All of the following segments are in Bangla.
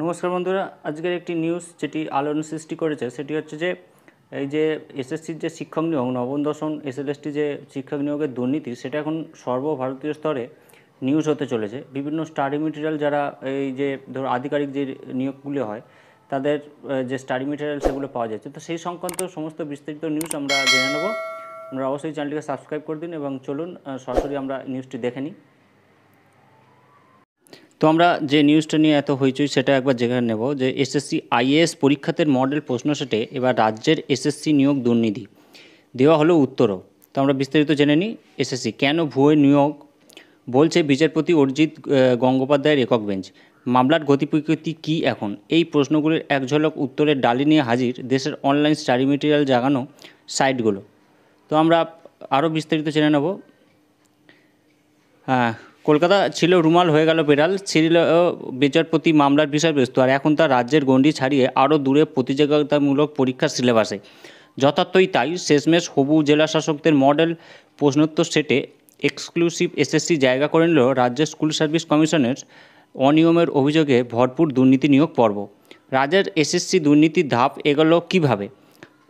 নমস্কার বন্ধুরা আজকের একটি নিউজ যেটি আলোড়ন সৃষ্টি করেছে সেটি হচ্ছে যে এই যে এসএসসির যে শিক্ষক নিয়োগ নবম দশম এসএলএসটি যে শিক্ষক নিয়োগের দুর্নীতি সেটা এখন সর্বভারতীয় স্তরে নিউজ হতে চলেছে বিভিন্ন স্টাডি মেটেরিয়াল যারা এই যে ধরো আধিকারিক যে নিয়োগগুলি হয় তাদের যে স্টাডি মেটেরিয়াল সেগুলো পাওয়া যাচ্ছে তো সেই সংক্রান্ত সমস্ত বিস্তারিত নিউজ আমরা জেনে নেব আমরা অবশ্যই চ্যানেলটিকে সাবস্ক্রাইব করে দিন এবং চলুন সরাসরি আমরা নিউজটি দেখে নিই তো আমরা যে নিউজটা নিয়ে এত হইচই সেটা একবার জেনে নেব যে এসএসসি আইএএস পরীক্ষাতের মডেল প্রশ্ন সেটে এবার রাজ্যের এসএসসি নিয়োগ দুর্নীতি দেওয়া হলো উত্তরও তো আমরা বিস্তারিত জেনে নিই এসএসসি কেন ভুয়ো নিয়োগ বলছে বিচারপতি অরিজিৎ গঙ্গোপাধ্যায়ের একক বেঞ্চ মামলার গতিপ্রকৃতি কী এখন এই প্রশ্নগুলির এক ঝলক উত্তরের ডালি নিয়ে হাজির দেশের অনলাইন স্টাডি মেটেরিয়াল জাগানো সাইটগুলো তো আমরা আরও বিস্তারিত জেনে নেব হ্যাঁ কলকাতা ছিল রুমাল হয়ে গেল বিড়াল ছিল বিচারপতি মামলার বিষয়বস্তু আর এখন তার রাজ্যের গণ্ডি ছাড়িয়ে আরও দূরে প্রতিযোগিতামূলক পরীক্ষার সিলেবাসে যথার্থই তাই শেষমেশ হবু জেলা শাসকদের মডেল প্রশ্নোত্তর সেটে এক্সক্লুসিভ এসএসসি জায়গা করে নিল রাজ্যের স্কুল সার্ভিস কমিশনের অনিয়মের অভিযোগে ভরপুর দুর্নীতি নিয়োগ পর্ব রাজ্যের এসএসসি দুর্নীতির ধাপ এগোলো কিভাবে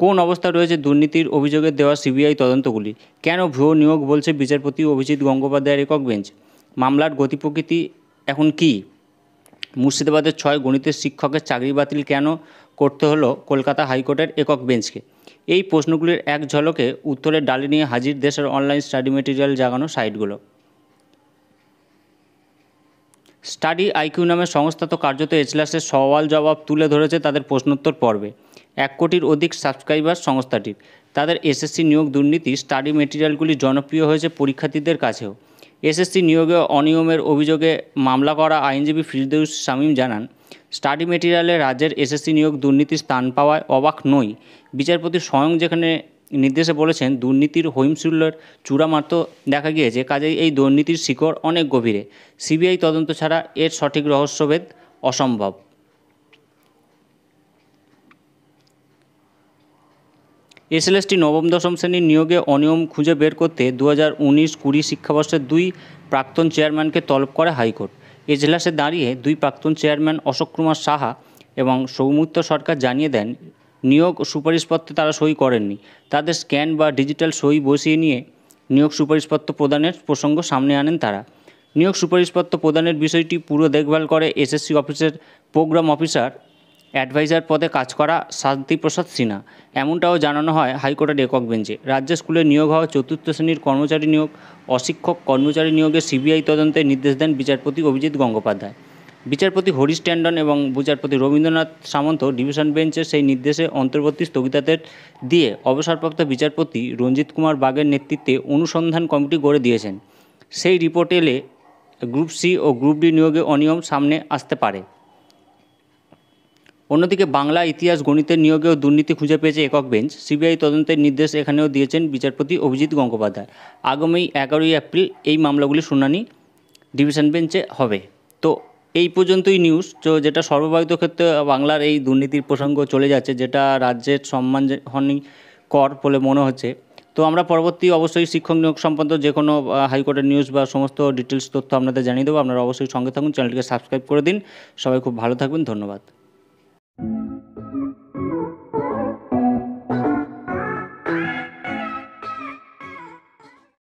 কোন অবস্থা রয়েছে দুর্নীতির অভিযোগে দেওয়া সিবিআই তদন্তগুলি কেন ভুয়ো নিয়োগ বলছে বিচারপতি অভিজিৎ গঙ্গোপাধ্যায়ের একক বেঞ্চ মামলার গতি প্রকৃতি এখন কি মুর্শিদাবাদের ছয় গণিতের শিক্ষকের চাকরি বাতিল কেন করতে হলো কলকাতা হাইকোর্টের একক বেঞ্চকে এই প্রশ্নগুলির এক ঝলকে উত্তরের ডালি নিয়ে হাজির দেশের অনলাইন স্টাডি মেটেরিয়াল জাগানো সাইটগুলো স্টাডি আইকিউ নামের সংস্থা তো কার্যত এজলাসের সওয়াল জবাব তুলে ধরেছে তাদের প্রশ্নোত্তর পর্বে এক কোটির অধিক সাবস্ক্রাইবার সংস্থাটির তাদের এসএসসি নিয়োগ দুর্নীতি স্টাডি মেটেরিয়ালগুলি জনপ্রিয় হয়েছে পরীক্ষার্থীদের কাছেও এসএসসি নিয়োগে অনিয়মের অভিযোগে মামলা করা আইনজীবী ফিরদৌস শামীম জানান স্টাডি মেটেরিয়ালে রাজ্যের এসএসসি নিয়োগ দুর্নীতির স্থান পাওয়ায় অবাক নই বিচারপতি স্বয়ং যেখানে নির্দেশে বলেছেন দুর্নীতির হৈমশুল্যের চূড়ামাত্র দেখা গিয়েছে কাজেই এই দুর্নীতির শিকড় অনেক গভীরে সিবিআই তদন্ত ছাড়া এর সঠিক রহস্যভেদ অসম্ভব এসএলএসটি নবম দশম শ্রেণীর নিয়োগে অনিয়ম খুঁজে বের করতে দু হাজার উনিশ কুড়ি শিক্ষাবর্ষের দুই প্রাক্তন চেয়ারম্যানকে তলব করে হাইকোর্ট এজলাসে দাঁড়িয়ে দুই প্রাক্তন চেয়ারম্যান অশোক কুমার সাহা এবং সৌমিত্র সরকার জানিয়ে দেন নিয়োগ সুপারিশপত্রে তারা সই করেননি তাদের স্ক্যান বা ডিজিটাল সই বসিয়ে নিয়ে নিয়োগ সুপারিশপত্র প্রদানের প্রসঙ্গ সামনে আনেন তারা নিয়োগ সুপারিশপত্র প্রদানের বিষয়টি পুরো দেখভাল করে এসএসসি অফিসের প্রোগ্রাম অফিসার অ্যাডভাইজার পদে কাজ করা শান্তিপ্রসাদ সিনহা এমনটাও জানানো হয় হাইকোর্টের একক বেঞ্চে রাজ্যে স্কুলে নিয়োগ হওয়া চতুর্থ শ্রেণীর কর্মচারী নিয়োগ অশিক্ষক কর্মচারী নিয়োগে সিবিআই তদন্তের নির্দেশ দেন বিচারপতি অভিজিৎ গঙ্গোপাধ্যায় বিচারপতি হরিশ ট্যান্ডন এবং বিচারপতি রবীন্দ্রনাথ সামন্ত ডিভিশন বেঞ্চের সেই নির্দেশে অন্তর্বর্তী স্থগিতাদের দিয়ে অবসরপ্রাপ্ত বিচারপতি রঞ্জিত কুমার বাগের নেতৃত্বে অনুসন্ধান কমিটি গড়ে দিয়েছেন সেই রিপোর্ট এলে গ্রুপ সি ও গ্রুপ ডি নিয়োগে অনিয়ম সামনে আসতে পারে অন্যদিকে বাংলা ইতিহাস গণিতের নিয়োগেও দুর্নীতি খুঁজে পেয়েছে একক বেঞ্চ সিবিআই তদন্তের নির্দেশ এখানেও দিয়েছেন বিচারপতি অভিজিৎ গঙ্গোপাধ্যায় আগামী এগারোই এপ্রিল এই মামলাগুলি শুনানি ডিভিশন বেঞ্চে হবে তো এই পর্যন্তই নিউজ তো যেটা সর্বভারিত ক্ষেত্রে বাংলার এই দুর্নীতির প্রসঙ্গ চলে যাচ্ছে যেটা রাজ্যের সম্মানহানি কর বলে মনে হচ্ছে তো আমরা পরবর্তী অবশ্যই শিক্ষক নিয়োগ সম্পর্কিত যে কোনো হাইকোর্টের নিউজ বা সমস্ত ডিটেলস তথ্য আপনাদের জানিয়ে দেবো আপনারা অবশ্যই সঙ্গে থাকুন চ্যানেলটিকে সাবস্ক্রাইব করে দিন সবাই খুব ভালো থাকবেন ধন্যবাদ